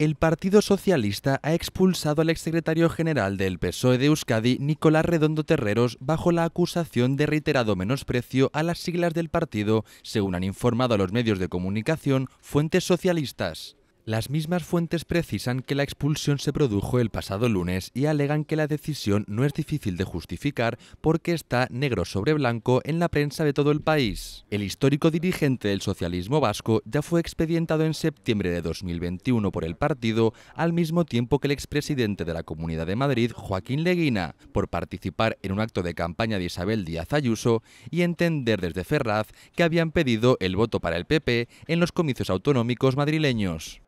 El Partido Socialista ha expulsado al exsecretario general del PSOE de Euskadi, Nicolás Redondo Terreros, bajo la acusación de reiterado menosprecio a las siglas del partido, según han informado a los medios de comunicación fuentes socialistas. Las mismas fuentes precisan que la expulsión se produjo el pasado lunes y alegan que la decisión no es difícil de justificar porque está negro sobre blanco en la prensa de todo el país. El histórico dirigente del socialismo vasco ya fue expedientado en septiembre de 2021 por el partido, al mismo tiempo que el expresidente de la Comunidad de Madrid, Joaquín Leguina, por participar en un acto de campaña de Isabel Díaz Ayuso y entender desde Ferraz que habían pedido el voto para el PP en los comicios autonómicos madrileños.